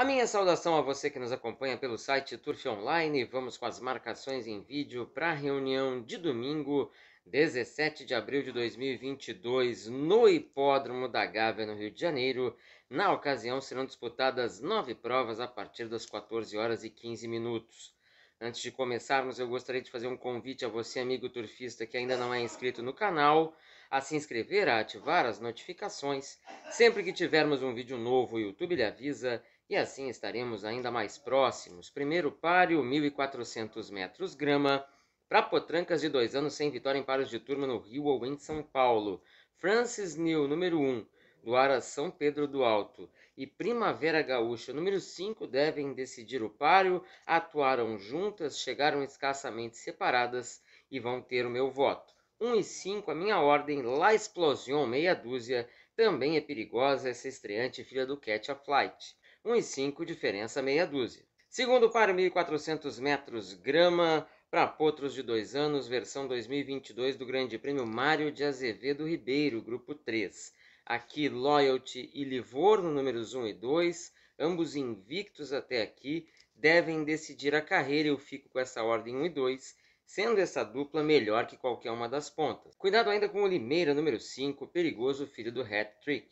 A minha saudação a você que nos acompanha pelo site Turf Online. Vamos com as marcações em vídeo para a reunião de domingo, 17 de abril de 2022, no Hipódromo da Gávea, no Rio de Janeiro. Na ocasião, serão disputadas nove provas a partir das 14 horas e 15 minutos. Antes de começarmos, eu gostaria de fazer um convite a você, amigo turfista que ainda não é inscrito no canal, a se inscrever, a ativar as notificações. Sempre que tivermos um vídeo novo, o YouTube lhe avisa e assim estaremos ainda mais próximos. Primeiro páreo, 1.400 metros grama, para Potrancas de dois anos sem vitória em paros de turma no Rio ou em São Paulo. Francis New, número 1, um, do Ara São Pedro do Alto, e Primavera Gaúcha, número 5, devem decidir o páreo, atuaram juntas, chegaram escassamente separadas e vão ter o meu voto. 1 um e 5, a minha ordem, La Explosion, meia dúzia, também é perigosa essa estreante filha do Catch a Flight. 1,5 diferença meia dúzia. Segundo para 1.400 metros grama para potros de dois anos, versão 2022 do Grande Prêmio Mário de Azevedo Ribeiro, grupo 3. Aqui Loyalty e Livorno, números 1 e 2, ambos invictos até aqui, devem decidir a carreira. Eu fico com essa ordem 1 e 2, sendo essa dupla melhor que qualquer uma das pontas. Cuidado ainda com o Limeira, número 5, perigoso filho do hat-trick.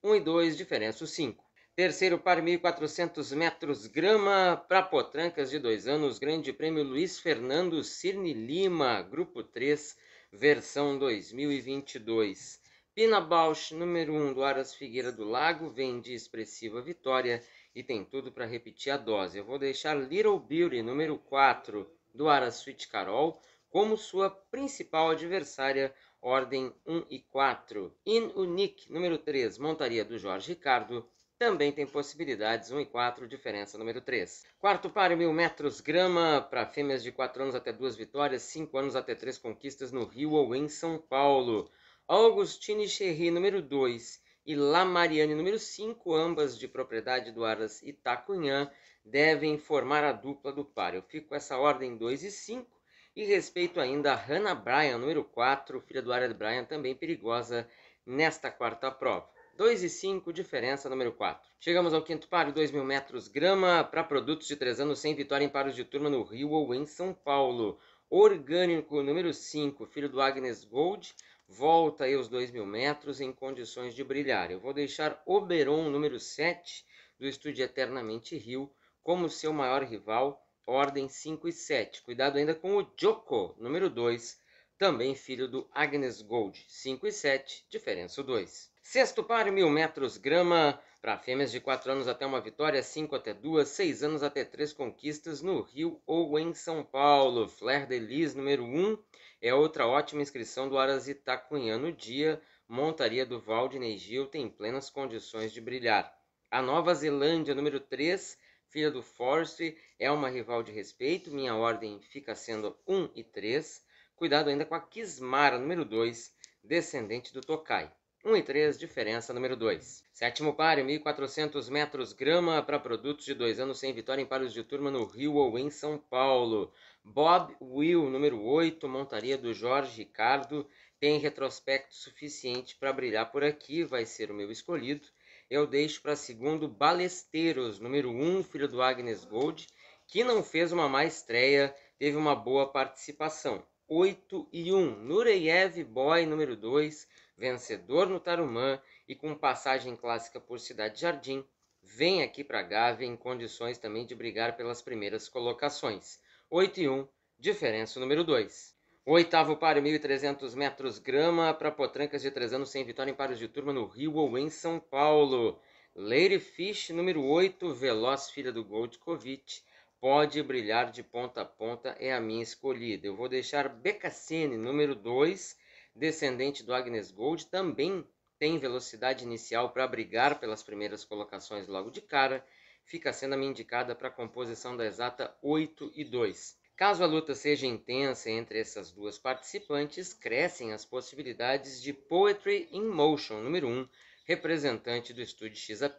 1 e 2, diferença 5. Terceiro par, 1.400 metros, grama para Potrancas de dois anos, Grande Prêmio Luiz Fernando Cirne Lima, Grupo 3, versão 2022. Pina Bausch, número 1 um, do Aras Figueira do Lago, vem de expressiva vitória e tem tudo para repetir a dose. Eu vou deixar Little Beauty, número 4 do Aras Sweet Carol, como sua principal adversária, ordem 1 e 4. In Unique, número 3, montaria do Jorge Ricardo também tem possibilidades 1 e 4, diferença número 3. Quarto páreo, mil metros, grama para fêmeas de 4 anos até 2 vitórias, 5 anos até 3 conquistas no Rio ou em São Paulo. Augustine Cherry, número 2, e La Mariane, número 5, ambas de propriedade do Aras Itacunhã, devem formar a dupla do par. Eu fico com essa ordem 2 e 5. E respeito ainda a Hannah Bryan, número 4, filha do Aras Bryan, também perigosa nesta quarta prova. 2 e 5, diferença número 4. Chegamos ao quinto paro, 2 mil metros grama para produtos de 3 anos sem vitória em paros de turma no Rio ou em São Paulo. Orgânico número 5, filho do Agnes Gold, volta aí os 2 mil metros em condições de brilhar. Eu vou deixar Oberon número 7 do estúdio Eternamente Rio como seu maior rival, ordem 5 e 7. Cuidado ainda com o Joko número 2, também filho do Agnes Gold, 5 e 7, diferença 2. Sexto par, mil metros grama. Para fêmeas de 4 anos até uma vitória, 5 até 2, 6 anos até 3 conquistas no Rio ou em São Paulo. Flair Delis, número 1, é outra ótima inscrição do Arazita Cunha no dia. Montaria do Valdinei Gil tem plenas condições de brilhar. A Nova Zelândia, número 3, filha do Force, é uma rival de respeito. Minha ordem fica sendo 1 e 3. Cuidado ainda com a Kismara, número 2, descendente do Tokai. 1 e 3, diferença número 2. Sétimo par 1.400 metros grama para produtos de dois anos sem vitória em paros de turma no Rio ou em São Paulo. Bob Will, número 8, montaria do Jorge Ricardo, tem retrospecto suficiente para brilhar por aqui, vai ser o meu escolhido. Eu deixo para segundo Balesteiros, número 1, filho do Agnes Gold, que não fez uma má estreia, teve uma boa participação. 8 e 1. Nureyev Boy, número 2, vencedor no Tarumã e com passagem clássica por Cidade Jardim, vem aqui para Gávea em condições também de brigar pelas primeiras colocações. 8 e 1, diferença número 2. Oitavo páreo, 1.300 metros grama para Potrancas de 3 anos sem vitória em pares de turma no Rio ou em São Paulo. Lady Fish, número 8, veloz filha do Goldkovic, pode brilhar de ponta a ponta, é a minha escolhida. Eu vou deixar Becassini, número 2, descendente do Agnes Gold, também tem velocidade inicial para brigar pelas primeiras colocações logo de cara, fica sendo a minha indicada para a composição da exata 8 e 2. Caso a luta seja intensa entre essas duas participantes, crescem as possibilidades de Poetry in Motion número 1, representante do estúdio X a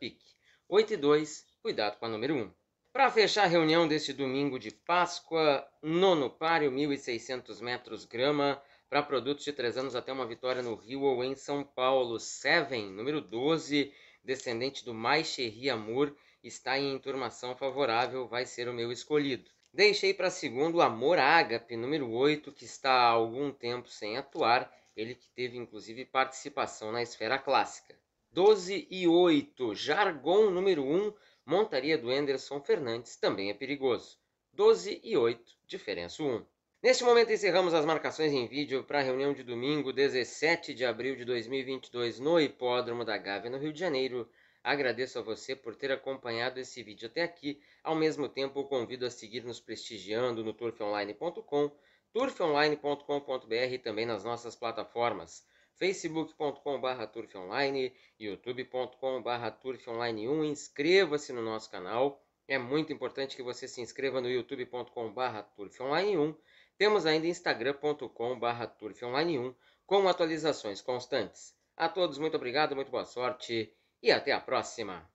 8 e 2, cuidado com a número 1. Para fechar a reunião deste domingo de Páscoa, nono páreo, 1.600 metros grama, para produtos de 3 anos até uma vitória no Rio ou em São Paulo. Seven, número 12, descendente do Mais Cherry Amor, está em enturmação favorável, vai ser o meu escolhido. Deixei para segundo o Amor Ágape, número 8, que está há algum tempo sem atuar, ele que teve inclusive participação na esfera clássica. 12 e 8, Jargon número 1, montaria do Anderson Fernandes, também é perigoso. 12 e 8, diferença 1. Neste momento encerramos as marcações em vídeo para a reunião de domingo, 17 de abril de 2022, no Hipódromo da Gávea, no Rio de Janeiro. Agradeço a você por ter acompanhado esse vídeo até aqui. Ao mesmo tempo, convido a seguir nos prestigiando no turfonline.com, turfonline.com.br e também nas nossas plataformas facebook.com.br turfonline, youtube.com.br turfonline1. Inscreva-se no nosso canal. É muito importante que você se inscreva no youtube.com.br turfonline1 temos ainda instagram.com.br turfonline1 com atualizações constantes. A todos, muito obrigado, muito boa sorte e até a próxima!